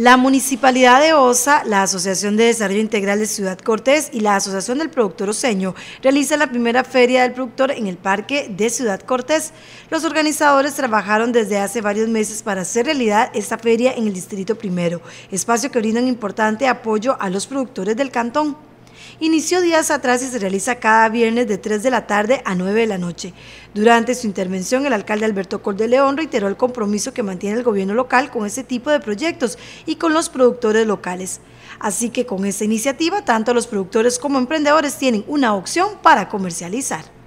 La Municipalidad de Osa, la Asociación de Desarrollo Integral de Ciudad Cortés y la Asociación del Productor Oseño realizan la primera feria del productor en el Parque de Ciudad Cortés. Los organizadores trabajaron desde hace varios meses para hacer realidad esta feria en el Distrito Primero, espacio que brinda un importante apoyo a los productores del cantón inició días atrás y se realiza cada viernes de 3 de la tarde a 9 de la noche. Durante su intervención, el alcalde Alberto Cordeleón León reiteró el compromiso que mantiene el gobierno local con este tipo de proyectos y con los productores locales. Así que con esta iniciativa, tanto los productores como emprendedores tienen una opción para comercializar.